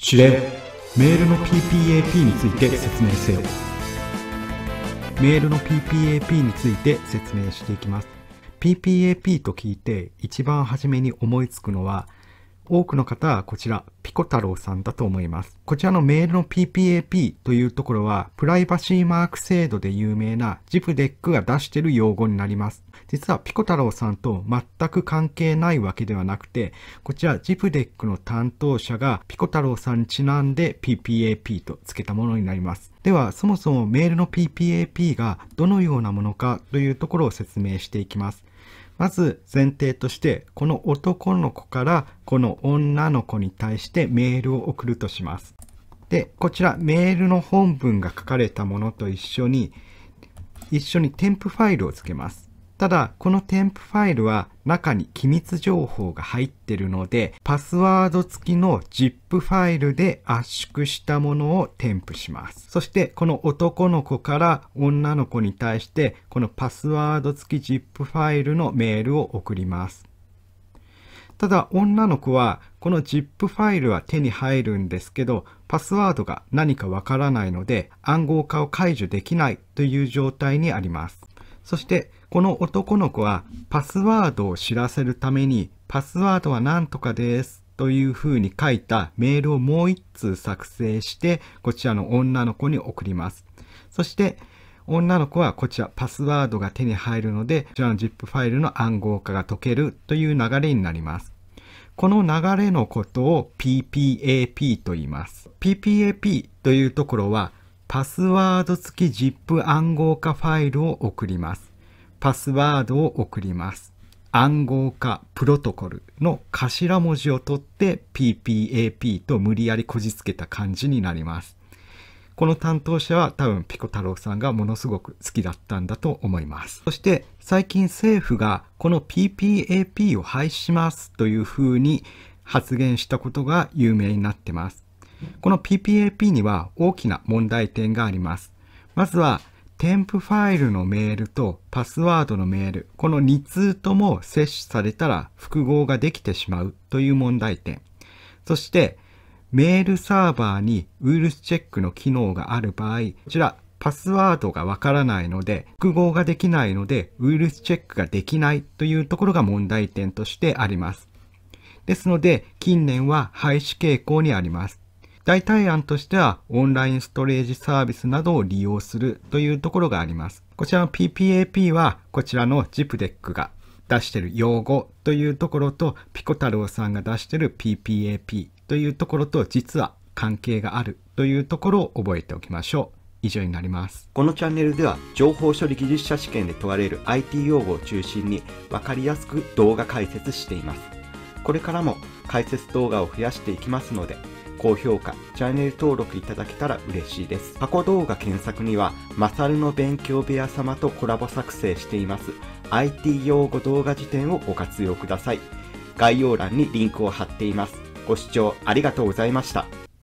指令メールの PPAP について説明せよメールの PPAP について説明していきます PPAP と聞いて一番初めに思いつくのは多くの方はこちら、ピコ太郎さんだと思います。こちらのメールの PPAP というところは、プライバシーマーク制度で有名なジ i デ d e c が出している用語になります。実はピコ太郎さんと全く関係ないわけではなくて、こちらジ i デ d e c の担当者がピコ太郎さんにちなんで PPAP と付けたものになります。では、そもそもメールの PPAP がどのようなものかというところを説明していきます。まず前提としてこの男の子からこの女の子に対してメールを送るとします。で、こちらメールの本文が書かれたものと一緒に一緒に添付ファイルをつけます。ただ、この添付ファイルは中に機密情報が入ってるので、パスワード付きの ZIP ファイルで圧縮したものを添付します。そして、この男の子から女の子に対して、このパスワード付き ZIP ファイルのメールを送ります。ただ、女の子は、この ZIP ファイルは手に入るんですけど、パスワードが何かわからないので、暗号化を解除できないという状態にあります。そして、この男の子はパスワードを知らせるためにパスワードは何とかですというふうに書いたメールをもう一通作成してこちらの女の子に送ります。そして女の子はこちらパスワードが手に入るのでこちらの ZIP ファイルの暗号化が解けるという流れになります。この流れのことを PPAP と言います。PPAP というところはパスワード付き ZIP 暗号化ファイルを送ります。パスワードを送ります。暗号化プロトコルの頭文字を取って PPAP と無理やりこじつけた感じになります。この担当者は多分ピコ太郎さんがものすごく好きだったんだと思います。そして最近政府がこの PPAP を廃止しますというふうに発言したことが有名になってます。この PPAP には大きな問題点があります。まずは添付ファイルのメールとパスワードのメール、この2通とも接取されたら複合ができてしまうという問題点。そして、メールサーバーにウイルスチェックの機能がある場合、こちらパスワードがわからないので、複合ができないので、ウイルスチェックができないというところが問題点としてあります。ですので、近年は廃止傾向にあります。代替案としてはオンラインストレージサービスなどを利用するというところがあります。こちらの PPAP はこちらの ZIPDEC が出してる用語というところとピコ太郎さんが出してる PPAP というところと実は関係があるというところを覚えておきましょう。以上になりますこのチャンネルでは情報処理技術者試験で問われる IT 用語を中心に分かりやすく動画解説していますこれからも解説動画を増やしていきますので高評価、チャンネル登録いただけたら嬉しいです。過去動画検索には、マサルの勉強部屋様とコラボ作成しています。IT 用語動画辞典をご活用ください。概要欄にリンクを貼っています。ご視聴ありがとうございました。